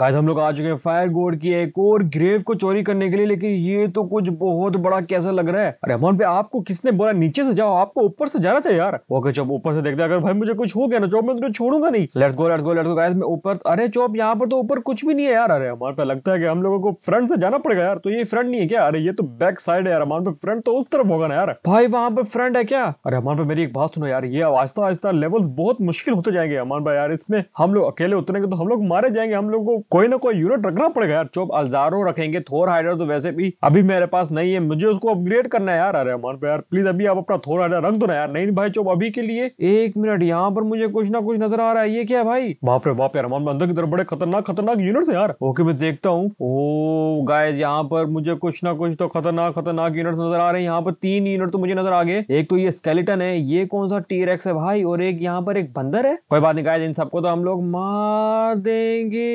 guys हम लोग आ चुके हैं फायर गोड की एक और ग्रेव को चोरी करने के लिए लेकिन ये तो कुछ बहुत बड़ा कैसा लग रहा है अरे अमन पे आपको किसने बोला नीचे से जाओ आपको ऊपर से जाना चाहिए यार ओके चौप ऊपर से देखते अगर भाई मुझे कुछ हो गया ना चौप मैं तुझे छोड़ूंगा नहीं let's go let's go let's go guys मैं ऊपर अरे चौप यहाँ पर तो ऊपर कुछ भी नहीं है यार अरे हमारे पे लगता है कि हम लोगों को फ्रंट से जाना पड़ेगा यार तो ये फ्रंट नहीं है क्या अरे ये तो बैक साइड है यार हमारे पे फ्रंट तो उस तरफ होगा ना यार भाई वहाँ पर फ्रंट है क्या अरे हमारे पे मेरी एक बात सुनो यार ये आहिस्ता आहिस्ता लेवल्स बहुत मुश्किल होते जाएंगे हमारे यार इसमें हम लोग अकेले उतरेंगे तो हम लोग मारे जाएंगे हम लोग को कोई ना कोई यूनिट रखना पड़ेगा यार चोप अलजारो रखेंगे थोर हाइडर तो वैसे भी अभी मेरे पास नहीं है मुझे उसको अपग्रेड करना है यार अरे अमान पे यार प्लीज अभी आप अपना थोर हाइडर रख दो ना यार नहीं भाई चोप अभी के लिए एक मिनट यहाँ पर मुझे कुछ ना कुछ नजर आ रहा है ये क्या भाई बाप रे बाप यार अंदर की तरफ बड़े खतरनाक खतरनाक यूनिट है यार ओके मैं देखता हूँ ओ गायज यहाँ पर मुझे कुछ ना कुछ तो खतरनाक खतरनाक यूनिट नजर आ रहे हैं यहाँ पर तीन यूनिट तो मुझे नजर आ गए एक तो ये स्केलेटन है ये कौन सा टीरेक्स है भाई और एक यहाँ पर एक बंदर है कोई बात नहीं गायज इन सबको तो हम लोग मार देंगे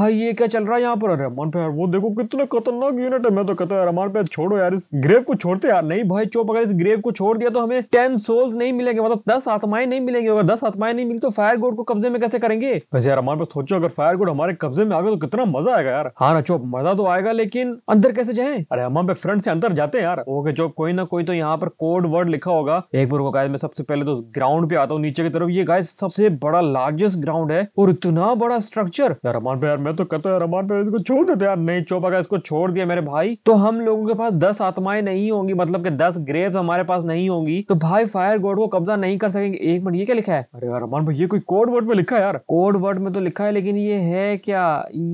भाई ये क्या चल रहा है यहाँ पर अरे मन पे यार वो देखो कितने खतरनाक यूनिट है मैं तो कहता हूँ यार अरमान पे छोड़ो यार इस ग्रेव को छोड़ते यार नहीं भाई चोप अगर इस ग्रेव को छोड़ दिया तो हमें टेन सोल्स नहीं मिलेंगे मतलब दस आत्माएं नहीं मिलेंगे अगर दस आत्माएं नहीं मिली तो फायर गोड को कब्जे में कैसे करेंगे वैसे यार हमारे पास सोचो अगर फायर गोड हमारे कब्जे में आ गया तो कितना मजा आएगा यार हाँ ना चोप मजा तो आएगा लेकिन अंदर कैसे जाए अरे अरमान पे फ्रंट से अंदर जाते हैं यार ओके चोप कोई ना कोई तो यहाँ पर कोड वर्ड लिखा होगा एक बार गाय मैं सबसे पहले तो ग्राउंड पे आता हूँ नीचे की तरफ ये गाय सबसे बड़ा लार्जेस्ट ग्राउंड है और इतना बड़ा स्ट्रक्चर यार हमारे पे यार मैं तो कहता हूँ रमान पे इसको छोड़ देते यार नहीं चुप अगर इसको छोड़ दिया मेरे भाई तो हम लोगों के पास दस आत्माएं नहीं होंगी मतलब कि दस ग्रेव हमारे पास नहीं होंगी तो भाई फायर गॉड को कब्जा नहीं कर सकेंगे एक मिनट ये क्या लिखा है अरे यार रमान भाई ये कोई कोड वर्ड में लिखा है यार कोड वर्ड में तो लिखा है लेकिन ये है क्या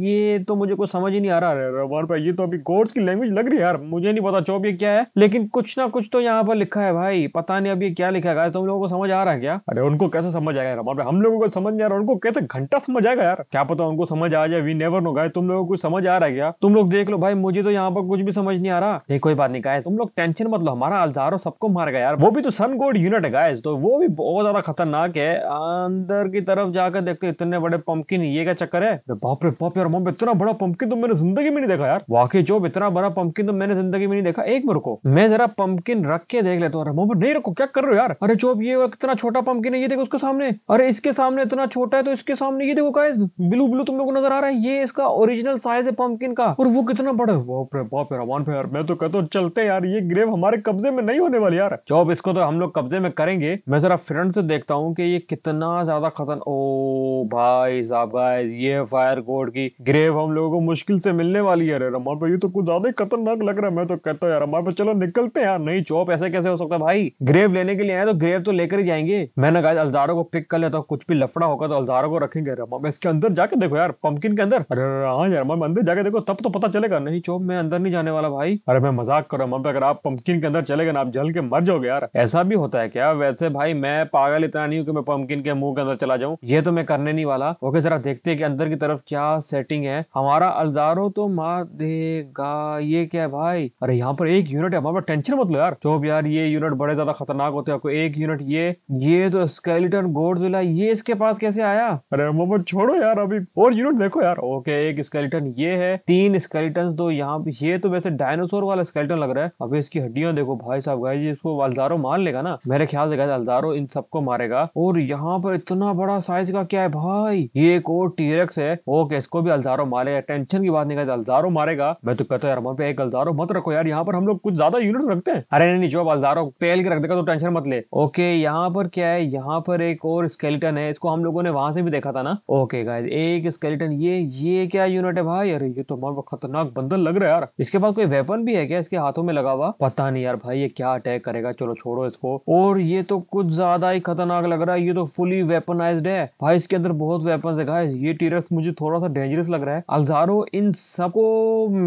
ये तो मुझे कुछ समझ ही नहीं आ रहा है रमान भाई ये तो अभी कोड्स की लैंग्वेज लग रही है यार मुझे नहीं पता चौप ये क्या है लेकिन कुछ ना कुछ तो यहाँ पर लिखा है भाई पता नहीं अब ये क्या लिखा है तुम लोगों को समझ आ रहा है क्या अरे उनको कैसे समझ आएगा रमान भाई हम लोगों को समझ नहीं आ रहा उनको कैसे घंटा समझ आएगा यार क्या पता उनको समझ आ जाए जाए वी नेवर नो गाय तुम लोगों को कुछ समझ आ रहा है क्या तुम लोग देख लो भाई मुझे तो यहाँ पर कुछ भी समझ नहीं आ रहा नहीं कोई बात नहीं गाय तुम लोग टेंशन मत लो हमारा अलजारो सबको मार गया यार वो भी तो सन गोड यूनिट है गाय तो वो भी बहुत ज्यादा खतरनाक है अंदर की तरफ जाकर देखते इतने बड़े पंपकिन ये का चक्कर है बाप रे बाप यार मम्मी इतना बड़ा पंपकिन तो मैंने जिंदगी में नहीं देखा यार वाकई जो इतना बड़ा पंपकिन तो मैंने जिंदगी में नहीं देखा एक बार को मैं जरा पंपकिन रख के देख लेता हूँ मम्मी नहीं रखो क्या कर रहे हो यार अरे जो ये इतना छोटा पंपकिन है ये देखो उसके सामने अरे इसके सामने इतना छोटा है तो इसके सामने ये देखो गाय ब्लू ब्लू तुम लोग को नजर आ रहा है रहा है ये इसका ओरिजिनल साइज है पंपकिन का और वो कितना बड़ा है यार मैं तो कहता हूँ चलते यार ये ग्रेव हमारे कब्जे में नहीं होने वाली यार जॉब इसको तो हम लोग कब्जे में करेंगे मैं जरा फ्रंट से देखता हूँ की ये कितना ज्यादा खतन ओ भाई साहब ये फायर कोड की ग्रेव हम लोगों को मुश्किल से मिलने वाली है रमान भाई ये तो कुछ ज्यादा ही खतरनाक लग रहा है मैं तो कहता हूँ यार हमारे पास चलो निकलते हैं यार नहीं चौप ऐसे कैसे हो सकता है भाई ग्रेव लेने के लिए आए तो ग्रेव तो लेकर ही जाएंगे मैंने कहा अल्जारो को पिक कर लेता हूँ कुछ भी लफड़ा होगा तो अल्जारो को रखेंगे रमान इसके अंदर जाके देखो यार पंपकिन के अंदर अरे हाँ यार मैं मंदिर जाके देखो तब तो पता चलेगा नहीं चोप मैं अंदर नहीं जाने वाला भाई अरे मैं मजाक कर रहा हूँ अगर आप पंपकिन के अंदर चले गए ना आप जल के मर जाओगे यार ऐसा भी होता है क्या वैसे भाई मैं पागल इतना नहीं हूँ की मैं पंपकिन के मुंह के अंदर चला जाऊँ ये तो मैं करने नहीं वाला ओके जरा देखते हैं कि अंदर की तरफ क्या सेटिंग है हमारा अलजारो तो मार देगा ये क्या भाई अरे यहाँ पर एक यूनिट है हमारा टेंशन मत लो यार चोप यार ये यूनिट बड़े ज्यादा खतरनाक होते हैं एक यूनिट ये ये तो स्केलेटन गोडजिला ये इसके पास कैसे आया अरे मोहम्मद छोड़ो यार अभी और यूनिट देखो यार ओके एक स्केलेटन ये है तीन स्केलेटन दो यहाँ ये तो वैसे डायनासोर वाला स्केलेटन लग रहा है अभी इसकी हड्डियां देखो भाई साहब गाइस इसको अलजारो मार लेगा ना मेरे ख्याल से गाय अलजारो इन सबको मारेगा और यहाँ पर इतना बड़ा साइज का क्या है भाई ये एक और टीरेक्स है ओके इसको भी अलजारो मारेगा टेंशन की बात नहीं गाइस अलजारो मारेगा मैं तो कहता हूँ यार पे एक अलजारो मत रखो यार यहाँ पर हम लोग कुछ ज्यादा यूनिट रखते हैं अरे नहीं जो अलजारो पहल के रख देगा तो टेंशन मत ले ओके यहाँ पर क्या है यहाँ पर एक और स्केलेटन है इसको हम लोगों ने वहां से भी देखा था ना ओके गाय एक स्केलेटन ये ये क्या यूनिट है भाई अरे ये तो हमारा खतरनाक बंदर लग रहा है यार इसके पास कोई वेपन भी है क्या इसके हाथों में लगा हुआ पता नहीं यार भाई ये क्या अटैक करेगा चलो छोड़ो इसको और ये तो कुछ ज्यादा ही खतरनाक लग रहा है ये तो फुली वेपनाइज है भाई इसके अंदर बहुत वेपन है ये टीरक्स मुझे थोड़ा सा डेंजरस लग रहा है अल्जारो इन सबको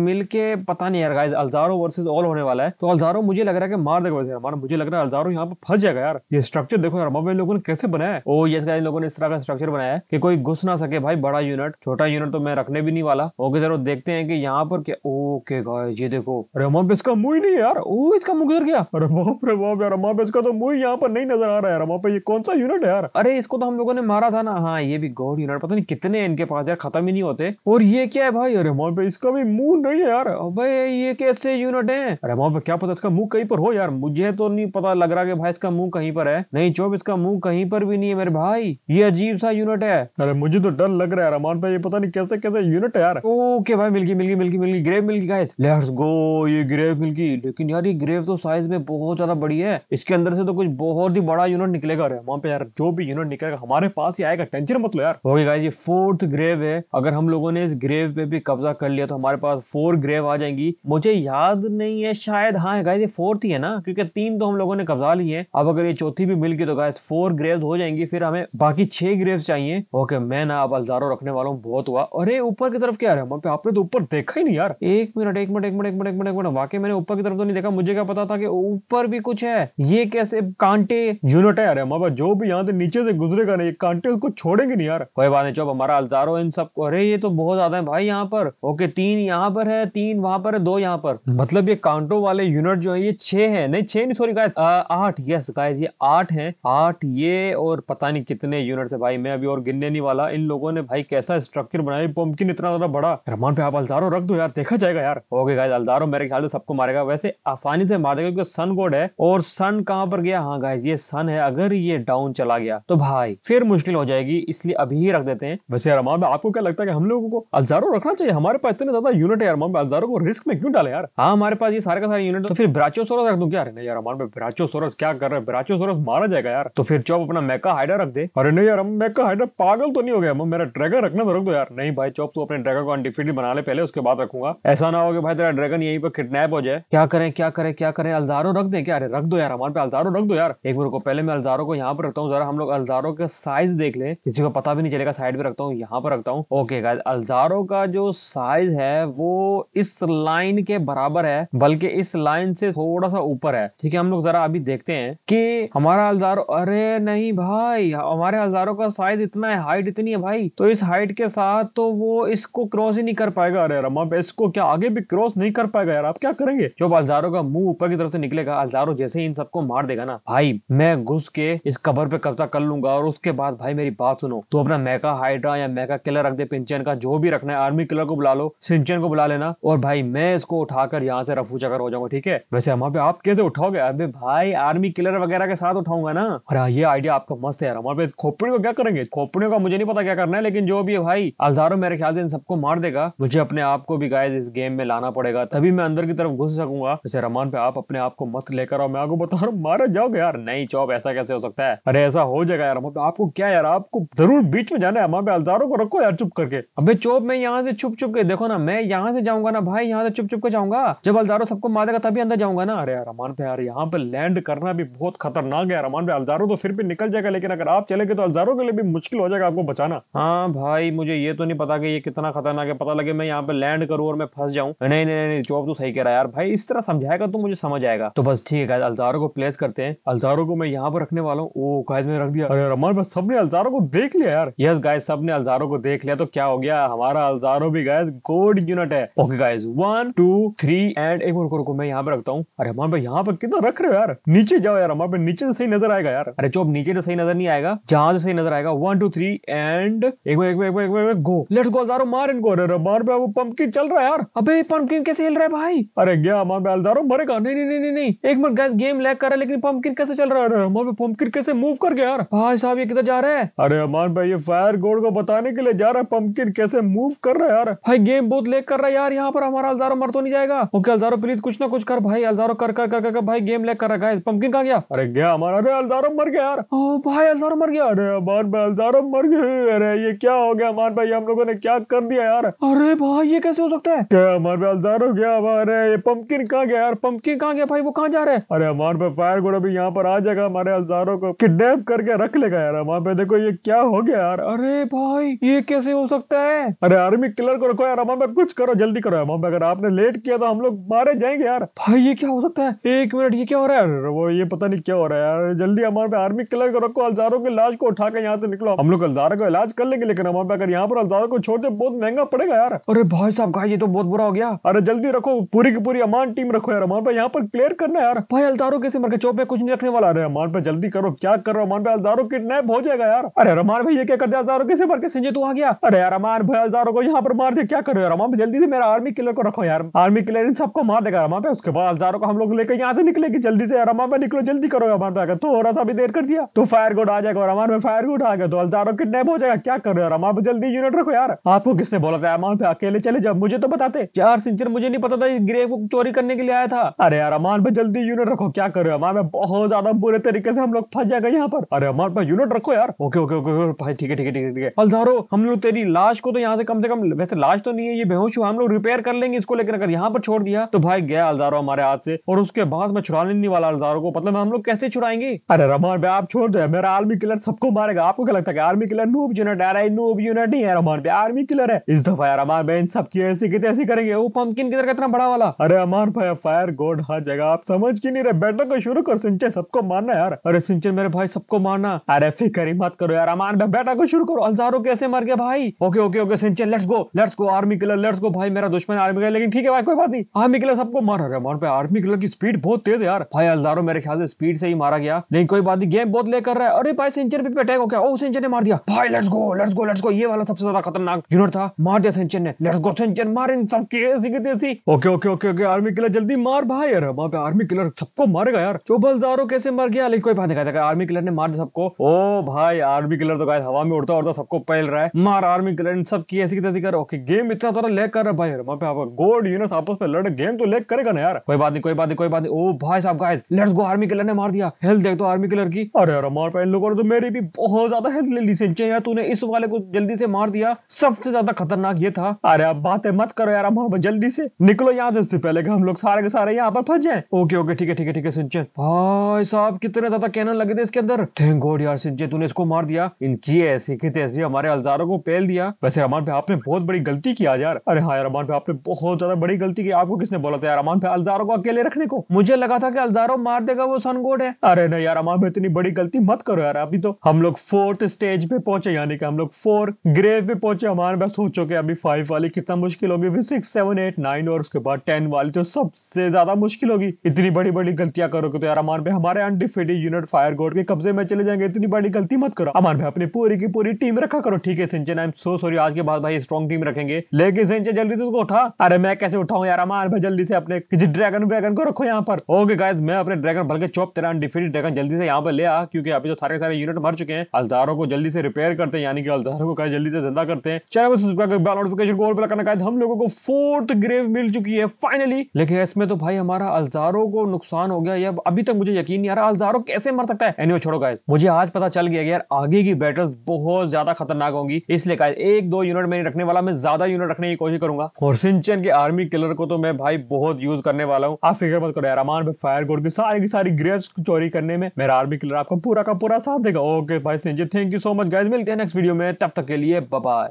मिलके पता नहीं यार गाइस अल्जारो वर्सेस ऑल होने वाला है तो अल्जारो मुझे लग रहा है कि मार देगा वैसे यार मुझे लग रहा है अल्जारो यहाँ पर फंस जाएगा यार ये स्ट्रक्चर देखो यार लोगों ने कैसे बनाया है ओ oh ये लोगों ने इस तरह का स्ट्रक्चर बनाया है कि कोई घुस ना सके भाई बड़ा यूनिट छोटा यूनिट मिनट तो मैं रखने भी नहीं वाला ओके सर देखते हैं कि यहाँ पर क्या ओके गाय ये देखो अरे हमारे पे इसका मुंह ही नहीं यार ओ इसका मुंह किधर गया अरे बाप रे बाप यार हमारे पे इसका तो मुंह यहाँ पर नहीं नजर आ रहा है यार पे ये कौन सा यूनिट है यार अरे इसको तो हम लोगों ने मारा था ना हाँ ये भी गॉड यूनिट पता नहीं कितने इनके पास यार खत्म ही नहीं होते और ये क्या है भाई अरे हमारे पे इसका भी मुंह नहीं है यार भाई ये कैसे यूनिट है अरे वहां पे क्या पता इसका मुंह कहीं पर हो यार मुझे तो नहीं पता लग रहा कि भाई इसका मुंह कहीं पर है नहीं चौब इसका मुंह कहीं पर भी नहीं है मेरे भाई ये अजीब सा यूनिट है अरे मुझे तो डर लग रहा है रमान भाई ये पता नहीं कैसे कैसे यूनिट है यार ओके भाई मिल गई मिल गई ग्रेव मिल गाइस लेट्स गो ये ग्रेव मिल लेकिन यार ये ग्रेव तो साइज में बहुत ज्यादा बड़ी है इसके अंदर से तो कुछ बहुत ही बड़ा यूनिट निकलेगा वहां पे यार जो भी यूनिट निकलेगा हमारे पास ही आएगा टेंशन मत लो यार ओके गाइस ये फोर्थ ग्रेव है अगर हम लोगों ने इस ग्रेव पे भी कब्जा कर लिया तो हमारे पास फोर ग्रेव आ जाएंगी मुझे याद नहीं है शायद हाँ गाइस ये फोर्थ ही है ना क्योंकि तीन तो हम लोगों ने कब्जा ली है अब अगर ये चौथी भी मिल गई तो गाइस फोर ग्रेव हो जाएंगी फिर हमें बाकी छह ग्रेव चाहिए ओके मैं ना अब अलजारो रखने वाला हूँ बहुत तो हुआ अरे ऊपर की तरफ क्या रहा है आपने तो ऊपर देखा ही नहीं यार एक मिनट एक मिनट एक मिनट एक मिनट एक मिनट एक मिनट वाकई मैंने ऊपर की तरफ तो नहीं देखा मुझे क्या पता था कि ऊपर भी कुछ है ये कैसे कांटे यूनिट है यार वहां जो भी यहाँ से नीचे से गुजरेगा ना ये कांटे उसको छोड़ेंगे नहीं यार कोई बात नहीं चुप हमारा अल्जारो इन सब अरे ये तो बहुत ज्यादा है भाई यहाँ पर ओके तीन यहाँ पर है तीन वहां पर है दो यहाँ पर मतलब ये कांटो वाले यूनिट जो है ये छह है नहीं छह नहीं सॉरी गाइस आठ यस गाइस ये आठ है आठ ये और पता नहीं कितने यूनिट है भाई मैं अभी और गिनने नहीं वाला इन लोगों ने भाई कैसा स्ट्रक्चर आखिर बनाए पम्पकिन इतना ज्यादा बड़ा रहमान पे आप अलदारो रख दो यार देखा जाएगा यार ओके गाइस अलदारो मेरे ख्याल से सबको मारेगा वैसे आसानी से मार देगा क्योंकि सन गोड है और सन कहाँ पर गया हाँ गाइस ये सन है अगर ये डाउन चला गया तो भाई फिर मुश्किल हो जाएगी इसलिए अभी ही रख देते हैं वैसे रहमान आपको क्या लगता है हम लोगों को अल्जारो रखना चाहिए हमारे पास इतने ज्यादा यूनिट है रहमान अल्जारो को रिस्क में क्यों डाले यार हाँ हमारे पास ये सारे का सारे यूनिट तो फिर ब्राचो सोरस रख दू क्या नहीं यार हमारे सोरस क्या कर रहे हैं सोरस मारा जाएगा यार तो फिर चौप अपना मेका हाइडर रख दे अरे नहीं यार हम मेका हाइडा पागल तो नहीं हो गया मेरा ड्रैगन रखना तो रख दो यार नहीं भाई चौप तू अपने ड्रैगन को अनडिफिटेड बना ले पहले उसके बाद रखूंगा ऐसा ना हो कि भाई तेरा ड्रैगन यहीं पर किडनैप हो जाए क्या करें क्या करें क्या करें अलजारो रख दे क्या अरे रख दो यार हमारे पे अलजारो रख दो यार एक मिनट को पहले मैं अलजारो को यहाँ पर रखता हूँ जरा हम लोग अल्जारो का साइज देख ले किसी को पता भी नहीं चलेगा साइड पे रखता हूँ यहाँ पर रखता हूँ ओके गाइज अल्जारो का जो साइज है वो इस लाइन के बराबर है बल्कि इस लाइन से थोड़ा सा ऊपर है ठीक है हम लोग जरा अभी देखते हैं कि हमारा अलजारो अरे नहीं भाई हमारे अलजारो का साइज इतना है हाइट इतनी है भाई तो इस हाइट के साथ रहा तो वो इसको क्रॉस ही नहीं कर पाएगा अरे रमा इसको क्या आगे भी क्रॉस नहीं कर पाएगा यार आप क्या करेंगे जब अल्जारो का मुंह ऊपर की तरफ से निकलेगा अलजारो जैसे ही इन सबको मार देगा ना भाई मैं घुस के इस कबर पे कब्जा कर लूंगा और उसके बाद भाई मेरी बात सुनो तो अपना मैका हाइड्रा या मैका किलर रख दे पिंचन का जो भी रखना है आर्मी किलर को बुला लो सिंचन को बुला लेना और भाई मैं इसको उठाकर यहाँ से रफू चकर हो जाऊंगा ठीक है वैसे हमारे पे आप कैसे उठाओगे अरे भाई आर्मी किलर वगैरह के साथ उठाऊंगा ना अरे हाँ, ये आइडिया आपका मस्त है यार हमारे खोपड़ी को क्या करेंगे खोपड़ियों का मुझे नहीं पता क्या करना है लेकिन जो भी है भाई अल्जारो मेरे ख्याल से इन सबको मार देगा मुझे अपने आप को भी गायज इस गेम में लाना पड़ेगा तभी मैं अंदर की तरफ घुस सकूंगा जैसे रमान पे आप अपने आप को मत लेकर आओ मैं आपको बता रहा हूँ मारे जाओगे यार नहीं चौप ऐसा कैसे हो सकता है अरे ऐसा हो जाएगा यार मतलब आपको क्या यार आपको जरूर बीच में जाना है वहां पे अलजारो को रखो यार चुप करके अबे चौप मैं यहाँ से छुप छुप के देखो ना मैं यहाँ से जाऊंगा ना भाई यहाँ से चुप चुप के जाऊंगा जब अलजारो सबको देगा तभी अंदर जाऊंगा ना अरे यार रमान पे यार यहाँ पे लैंड करना भी बहुत खतरनाक है रमान पे अलजारो तो फिर भी निकल जाएगा लेकिन अगर आप चले गए तो अलजारो के लिए भी मुश्किल हो जाएगा आपको बचाना हाँ भाई मुझे ये तो नहीं पता कि ये कितना खतरनाक है पता लगे मैं यहाँ पे लैंड करूँ और मैं फंस जाऊँ नहीं नहीं नहीं नहीं चौब तो सही कह रहा है यार भाई इस तरह समझाएगा तो मुझे समझ आएगा तो बस ठीक है अलजारो को प्लेस करते हैं अलजारो को मैं यहाँ पर रखने वाला हूँ ओ गाइज मैंने रख दिया अरे रमन बस सबने अलजारो को देख लिया यार यस गाइज सबने अलजारो को देख लिया तो क्या हो गया हमारा अलजारो भी गाइज गोल्ड यूनिट है okay guys one two three and एक और को मैं यहाँ पे रखता हूँ अरे हमारे पे यहाँ पे कितना रख रहे हो यार नीचे जाओ यार हमारे नीचे से सही नजर आएगा यार अरे चौब नीचे से सही नजर नहीं आएगा जहां से सही नजर आएगा वन टू थ्री एंड एक गो लेट्स गो अल्जारो मार इनको अरे मार बे वो पंपकिन चल रहा है यार अबे ये पंपकिन कैसे हिल रहा है भाई अरे गया मार बे अलदारो मरेगा नहीं नहीं नहीं नहीं एक मिनट गाइस गेम लैग कर रहा है लेकिन पंपकिन कैसे चल रहा है अरे हमारे पंपकिन कैसे मूव कर गया यार भाई साहब ये किधर जा रहा है अरे अमान भाई ये फायर गोड को बताने के लिए जा रहा है पंपकिन कैसे मूव कर रहा है यार भाई गेम बहुत लेग कर रहा है यार यहाँ पर हमारा अल्जारो मर तो नहीं जाएगा ओके अल्जारो प्लीज कुछ ना कुछ कर भाई अल्जारो कर कर कर कर भाई गेम लैग कर रहा है पंपकिन कहा गया अरे गया हमारा अरे अल्जारो मर गया यार ओ भाई अल्जारो मर गया अरे अमान भाई अल्जारो मर गया अरे ये क्या हो गया अमान भाई हम लोगों ने क्या कर दिया यार अरे भाई ये कैसे हो सकता है क्या हमारे पे अलजार हो गया हमारे ये पंपकिन कहाँ गया यार पंपकिन कहाँ गया भाई वो कहाँ जा रहे हैं अरे हमारे पे फायर घोड़ा भी यहाँ पर आ जाएगा हमारे अलजारों को किडनेप करके रख लेगा यार हमारे पे देखो ये क्या हो गया यार अरे भाई ये कैसे हो सकता है अरे आर्मी किलर को रखो यार हमारे पे कुछ करो जल्दी करो हमारे अगर आपने लेट किया तो हम लोग मारे जाएंगे यार भाई ये क्या हो सकता है एक मिनट ये क्या हो रहा है वो ये पता नहीं क्या हो रहा है यार जल्दी हमारे पे आर्मी किलर को रखो अलजारों के इलाज को उठा के यहाँ से निकलो हम लोग अलजारों का इलाज कर लेंगे लेकिन हमारे पे अगर यहाँ पर दुकानदार को दे बहुत महंगा पड़ेगा यार अरे भाई साहब गाय ये तो बहुत बुरा हो गया अरे जल्दी रखो पूरी की पूरी अमान टीम रखो यार अमान भाई यहाँ पर क्लियर करना यार भाई अलदारो कैसे मर के चौप में कुछ नहीं रखने वाला अरे अमान भाई जल्दी करो क्या करो अमान भाई अलदारो किडनेप हो जाएगा यार अरे रमान भाई ये क्या कर दिया अलदारो कैसे मर के संजय तू आ गया अरे यार अमान भाई अलदारो को यहाँ पर मार दिया क्या करो यार अमान भाई जल्दी से मेरा आर्मी किलर को रखो यार आर्मी किलर इन सबको मार देगा रमान भाई उसके बाद अलदारो को हम लोग लेकर यहाँ से निकलेगी जल्दी से यार अमान भाई निकलो जल्दी करो अमान भाई तो हो रहा था अभी देर कर दिया तो फायर गुड आ जाएगा और अमान भाई फायर गुड आ गया तो अलदारो किडनेप हो जाएगा क्या करो यार अमान भाई जल्दी यूनिट रिकॉर्ड रखो यार आपको किसने बोला था अमान पे अकेले चले जाओ मुझे तो बताते यार सिंचर मुझे नहीं पता था इस ग्रेव को चोरी करने के लिए आया था अरे यार अमान पे जल्दी यूनिट रखो क्या करो अमान पे बहुत ज्यादा बुरे तरीके से हम लोग फंस जाएगा यहाँ पर अरे अमान पे यूनिट रखो यार ओके ओके ओके भाई ठीक है ठीक है ठीक है ठीक है हम लोग तेरी लाश को तो यहाँ से कम से कम वैसे लाश तो नहीं है ये बेहोश हुआ हम लोग रिपेयर कर लेंगे इसको लेकर अगर यहाँ पर छोड़ दिया तो भाई गया अलजारो हमारे हाथ से और उसके बाद मैं छुड़ाने नहीं वाला अलजारो को मतलब हम लोग कैसे छुड़ाएंगे अरे रमान भाई आप छोड़ दो मेरा आर्मी किलर सबको मारेगा आपको क्या लगता है आर्मी किलर नूब यूनिट आ रहा है नूब यूनिट नहीं है अमान पे आर्मी किलर है इस दफा यार अमान भाई इन सबकी ऐसी की तैसी करेंगे वो पंपकिन किधर इतना बड़ा वाला अरे अमान भाई फायर गोड हर जगह आप समझ की नहीं रहे बैटर को शुरू कर सिंचे सबको मारना यार अरे सिंचे मेरे भाई सबको मारना अरे फिक्र ही मत करो यार अमान भाई बैटर को शुरू करो अलजारो कैसे मर गया भाई ओके ओके ओके सिंचे let's go let's go army killer let's go भाई मेरा दुश्मन आर्मी किलर लेकिन ठीक है भाई कोई बात नहीं आर्मी किलर सबको मार रहा है मान पे आर्मी किलर की स्पीड बहुत तेज है यार भाई अलजारो मेरे ख्याल से स्पीड से ही मारा गया नहीं कोई बात नहीं गेम बहुत ले कर रहा है अरे भाई सिंचन भी अटैक हो गया ओ सिंचन ने मार दिया भाई let's go let's go let's go ये वाला सबसे ज्यादा खतरनाक यूनिट था मार दिया सेंचन ने लेट्स गो सेंचन मार इन सब के ऐसी की तैसी okay okay okay okay army killer जल्दी मार भाई यार वहां पे आर्मी किलर सबको मारेगा यार चौबलदारो कैसे मर गया लेकिन कोई बात नहीं कहता आर्मी किलर ने मार दिया सबको ओ भाई आर्मी किलर तो गाय हवा में उड़ता उड़ता सबको पहल रहा है मार आर्मी किलर इन सब की ऐसी की तैसी कर ओके गेम इतना सारा लैग कर रहा भाई यार वहां पे आप गोल्ड यूनिट आपस में लड़ गेम तो लैग करेगा ना यार कोई बात नहीं कोई बात नहीं कोई बात नहीं ओ भाई साहब guys let's go army killer ने मार दिया हेल्थ देख दो आर्मी किलर की अरे यार मार पे इन लोगों ने तो मेरी भी बहुत ज्यादा हेल्थ ले ली सेंचन यार तूने इस वाले को जल्दी से मार दिया दिया सबसे ज्यादा खतरनाक ये था अरे आप बातें मत करो यार मोहम्मद जल्दी से निकलो यहाँ से पहले हम लोग सारे के सारे यहाँ पर फंस जाए ओके ओके ठीक है ठीक है ठीक है सिंचन भाई साहब कितने ज्यादा कैनन लगे थे इसके अंदर थैंक गॉड यार सिंचन तूने इसको मार दिया इनकी ऐसी की तैसी हमारे अलजारों को पहल दिया वैसे रमान पे आपने बहुत बड़ी गलती किया यार अरे हाँ यार रमान पे आपने बहुत ज्यादा बड़ी गलती की आपको किसने बोला था यार रमान पे अलजारों को अकेले रखने को मुझे लगा था कि अलजारो मार देगा वो सनगोड है अरे नहीं यार रमान पे इतनी बड़ी गलती मत करो यार अभी तो हम लोग फोर्थ स्टेज पे पहुंचे यानी कि हम लोग फोर ग्रेव पे पहुंचे हमारे पास चुके हैं अभी फाइव वाली कितना मुश्किल होगी फिर सिक्स सेवन एट नाइन और उसके बाद टेन वाली तो सबसे ज्यादा मुश्किल होगी इतनी बड़ी बड़ी गलतियां करोगे तो यार हमारे भाई हमारे अनडिफेडेड यूनिट फायर गोड के कब्जे में चले जाएंगे इतनी बड़ी गलती मत करो हमारे भाई अपनी पूरी की पूरी टीम रखा करो ठीक है सिंचन आई एम सो सॉरी आज के बाद भाई स्ट्रॉन्ग टीम रखेंगे लेकिन सिंचन जल्दी से उसको उठा अरे मैं कैसे उठाऊ यार हमारे भाई जल्दी से अपने किसी ड्रैगन व्रैगन को रखो यहाँ पर ओके गाइज मैं अपने ड्रैगन भर के चौप तेरा अनडिफेडेड ड्रैगन जल्दी से यहाँ पर ले आ क्योंकि अभी तो सारे सारे यूनिट मर चुके हैं अलदारों को जल्दी से रिपेयर करते हैं यानी कि अलदारों को जल्दी से जिंदा अदा करते हैं चैनल को सब्सक्राइब नोटिफिकेशन को और हम लोगों को फोर्थ ग्रेव मिल चुकी है फाइनली लेकिन इसमें तो भाई हमारा अलजारो को नुकसान हो गया या अभी तक मुझे यकीन नहीं आ रहा अलजारो कैसे मर सकता है एनिवे छोड़ो गाइस मुझे आज पता चल गया यार आगे की बैटल बहुत ज्यादा खतरनाक होंगी इसलिए गाइस एक दो यूनिट मैंने रखने वाला मैं ज्यादा यूनिट रखने की कोशिश करूंगा और सिंचन के आर्मी किलर को तो मैं भाई बहुत यूज करने वाला हूँ आप फिक्र मत करो यार अमान पे फायर गोड की सारी की सारी ग्रेस चोरी करने में मेरा आर्मी किलर आपको पूरा का पूरा साथ देगा ओके भाई सिंचन thank you so much guys मिलते हैं नेक्स्ट वीडियो में तब तक के लिए बाबा by